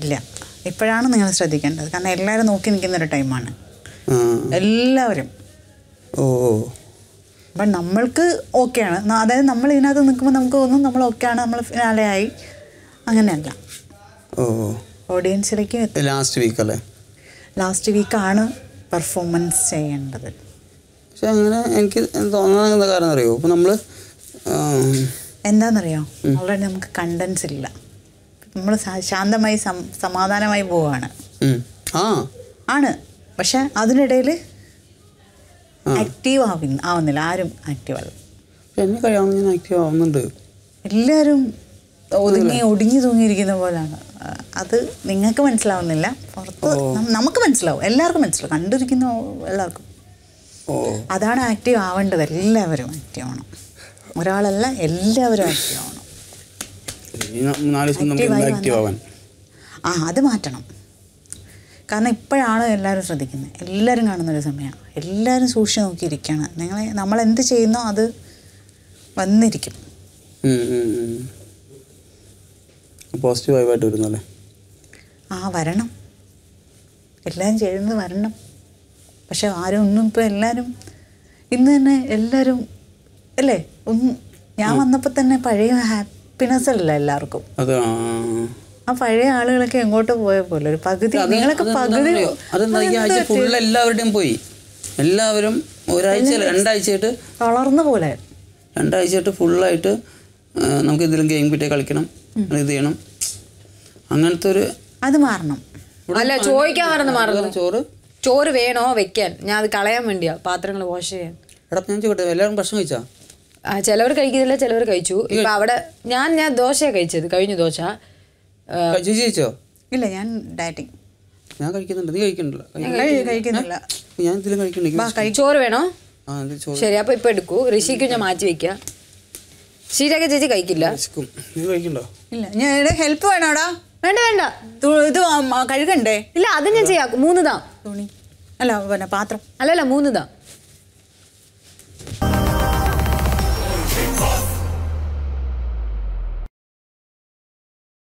ഇല്ല ഇപ്പോഴാണ് നിങ്ങൾ ശ്രദ്ധിക്കേണ്ടത് കാരണം എല്ലാവരും നോക്കി നിൽക്കുന്ന ഒരു ടൈമാണ് എല്ലാവരും ഓ അപ്പം നമ്മൾക്ക് ഓക്കെയാണ് അതായത് നമ്മൾ ഇതിനകത്ത് നിൽക്കുമ്പോൾ നമുക്ക് തോന്നും നമ്മൾ ഓക്കെയാണ് നമ്മൾ ഫിനാലയായി അങ്ങനെയല്ല ഓ ഓഡിയൻസിലേക്ക് ലാസ്റ്റ് വീക്ക് അല്ലേ ലാസ്റ്റ് വീക്കാണ് പെർഫോമൻസ് ചെയ്യേണ്ടത് പക്ഷെ അങ്ങനെ എനിക്ക് തോന്നുന്ന എന്താ കാരണം അറിയോ അപ്പോൾ നമ്മൾ എന്താണെന്നറിയോ ഓൾറെഡി നമുക്ക് കണ്ടൻസ് ഇല്ല നമ്മൾ ശാന്തമായി സമാധാനമായി പോവാണ് ആ ആണ് പക്ഷെ അതിനിടയിൽ ആക്റ്റീവ് ആവുന്ന ആവുന്നില്ല ആരും ആക്റ്റീവ് ആകും എന്നെ കഴിയാവുന്ന ആക്റ്റീവ് ആവുന്നുണ്ട് എല്ലാവരും ഒതുങ്ങി ഒടുങ്ങി തൂങ്ങിയിരിക്കുന്ന പോലാണ് അത് നിങ്ങൾക്ക് മനസ്സിലാവുന്നില്ല പുറത്ത് നമുക്ക് മനസ്സിലാവും എല്ലാവർക്കും മനസ്സിലാവും കണ്ടിരിക്കുന്ന എല്ലാവർക്കും അതാണ് ആക്റ്റീവ് ആവേണ്ടത് എല്ലാവരും ആക്റ്റീവ് ആവണം ഒരാളല്ല എല്ലാവരും ആക്റ്റീവ് ആവണം ആ അത് മാറ്റണം കാരണം ഇപ്പോഴാണ് എല്ലാവരും ശ്രദ്ധിക്കുന്നത് എല്ലാവരും ഒരു സമയമാണ് എല്ലാവരും സൂക്ഷിച്ച് നോക്കിയിരിക്കുകയാണ് നിങ്ങൾ നമ്മൾ എന്ത് ചെയ്യുന്നോ അത് വന്നിരിക്കും പോസിറ്റീവായിട്ട് വരുന്നല്ലേ ആ വരണം എല്ലാം ചെയ്യുന്നത് വരണം പക്ഷെ ആരും ഒന്നും ഇപ്പോൾ എല്ലാവരും ഇന്ന് തന്നെ എല്ലാവരും അല്ലേ ഒന്ന് ഞാൻ വന്നപ്പോൾ തന്നെ പഴയ ഹാ പിണസല്ല എല്ലാവർക്കും ആ പഴയ ആളുകളൊക്കെ എങ്ങോട്ട് പോയ പോലെ ഒരു പകുതി നിങ്ങളൊക്കെ പകുതി അതെന്താ ഈ എല്ലാവരുടെയും പോയി എല്ലാവരും ഒരാഴ്ച രണ്ടാഴ്ചയായിട്ട് വളർന്ന പോലെ രണ്ടാഴ്ചയായിട്ട് ഫുള്ളായിട്ട് നമുക്ക് ഇതിലും ഗെയിം കിട്ടിയ കളിക്കണം ഇത് ചെയ്യണം അങ്ങനത്തെ ഒരു അത് മാറണം അല്ല ചോദിക്കാൻ മറന്ന് മാറണം ചോറ് ചോറ് വേണോ വെക്കാൻ ഞാൻ അത് കളയാൻ വേണ്ടിയാ പാത്രങ്ങൾ വാഷ് ചെയ്യാൻ എടാ ഞാൻ എല്ലാവരും ഭക്ഷണം കഴിച്ചാ ചിലവർ കഴിക്കുന്നില്ല ചിലവർ കഴിച്ചു ഇപ്പൊ അവിടെ ഞാൻ ഞാൻ ദോശ കഴിച്ചത് കഴിഞ്ഞു ദോശ ഇല്ല ഞാൻ ഡയറ്റിംഗ് ഞാൻ കഴിക്കുന്നുണ്ട് നീ കഴിക്കുന്നില്ല ഞാൻ കഴിക്കുന്നുണ്ട് ചോറ് വേണോ ശരി അപ്പൊ ഇപ്പൊ എടുക്കൂ ഋഷിക്ക് ഞാൻ മാറ്റി വെക്കാം ശീലക ചേച്ചി കഴിക്കില്ല ഇല്ല ഞാൻ ഹെൽപ്പ് വേണോടാ വേണ്ട വേണ്ട ഇത് കഴുകണ്ടേ ഇല്ല അത് ഞാൻ ചെയ്യാം മൂന്ന് താ തുണി അല്ല പിന്നെ പാത്രം അല്ലല്ല മൂന്ന് താ